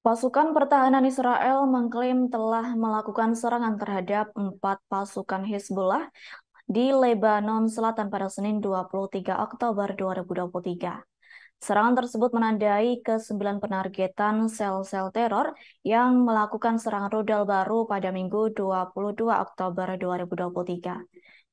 Pasukan pertahanan Israel mengklaim telah melakukan serangan terhadap empat pasukan Hezbollah di Lebanon Selatan pada Senin 23 Oktober 2023. Serangan tersebut menandai ke sembilan penargetan sel-sel teror yang melakukan serangan rudal baru pada Minggu 22 Oktober 2023.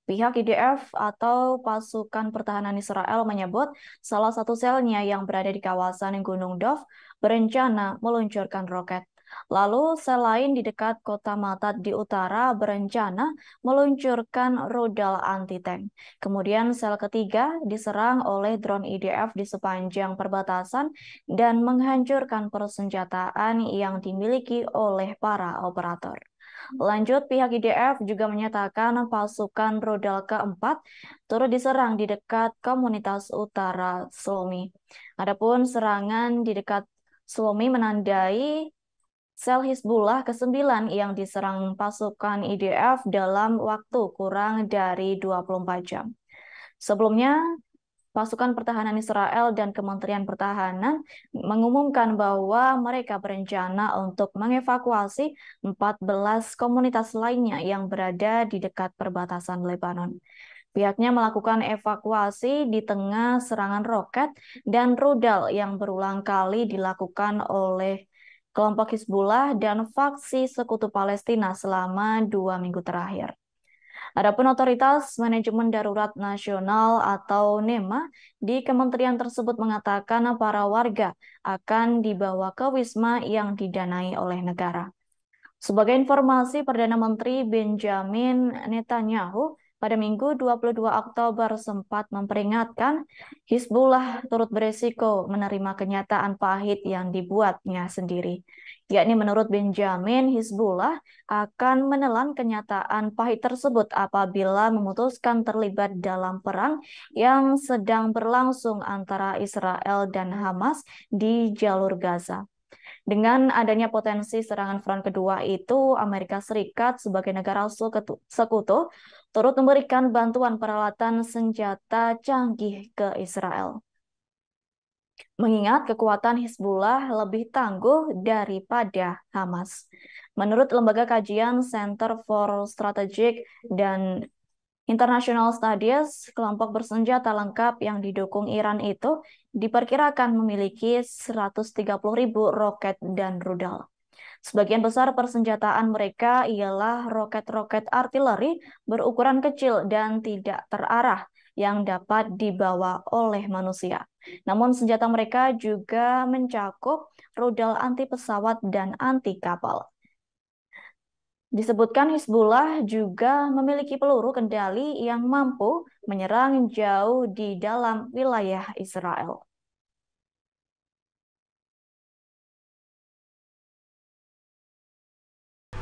Pihak IDF atau pasukan pertahanan Israel menyebut salah satu selnya yang berada di kawasan Gunung Dov berencana meluncurkan roket. Lalu, selain di dekat kota Matat di utara berencana meluncurkan rudal anti-tank. Kemudian sel ketiga diserang oleh drone IDF e di sepanjang perbatasan dan menghancurkan persenjataan yang dimiliki oleh para operator. Lanjut, pihak IDF e juga menyatakan pasukan rudal keempat turut diserang di dekat komunitas utara Slomi. Adapun serangan di dekat Slomi menandai sel Hizbullah ke-9 yang diserang pasukan IDF dalam waktu kurang dari 24 jam. Sebelumnya, pasukan pertahanan Israel dan Kementerian Pertahanan mengumumkan bahwa mereka berencana untuk mengevakuasi 14 komunitas lainnya yang berada di dekat perbatasan Lebanon. Pihaknya melakukan evakuasi di tengah serangan roket dan rudal yang berulang kali dilakukan oleh kelompok Hizbullah, dan faksi sekutu Palestina selama dua minggu terakhir. Adapun otoritas manajemen darurat nasional atau NEMA di kementerian tersebut mengatakan para warga akan dibawa ke wisma yang didanai oleh negara. Sebagai informasi, Perdana Menteri Benjamin Netanyahu pada Minggu 22 Oktober sempat memperingatkan Hizbullah turut beresiko menerima kenyataan pahit yang dibuatnya sendiri. Yakni menurut Benjamin, Hizbullah akan menelan kenyataan pahit tersebut apabila memutuskan terlibat dalam perang yang sedang berlangsung antara Israel dan Hamas di jalur Gaza. Dengan adanya potensi serangan front kedua itu, Amerika Serikat sebagai negara sekutu turut memberikan bantuan peralatan senjata canggih ke Israel. Mengingat kekuatan Hizbullah lebih tangguh daripada Hamas. Menurut Lembaga Kajian Center for Strategic dan International Studies, kelompok bersenjata lengkap yang didukung Iran itu diperkirakan memiliki 130.000 roket dan rudal. Sebagian besar persenjataan mereka ialah roket-roket artileri berukuran kecil dan tidak terarah yang dapat dibawa oleh manusia. Namun senjata mereka juga mencakup rudal anti pesawat dan anti kapal. Disebutkan Hizbullah juga memiliki peluru kendali yang mampu menyerang jauh di dalam wilayah Israel.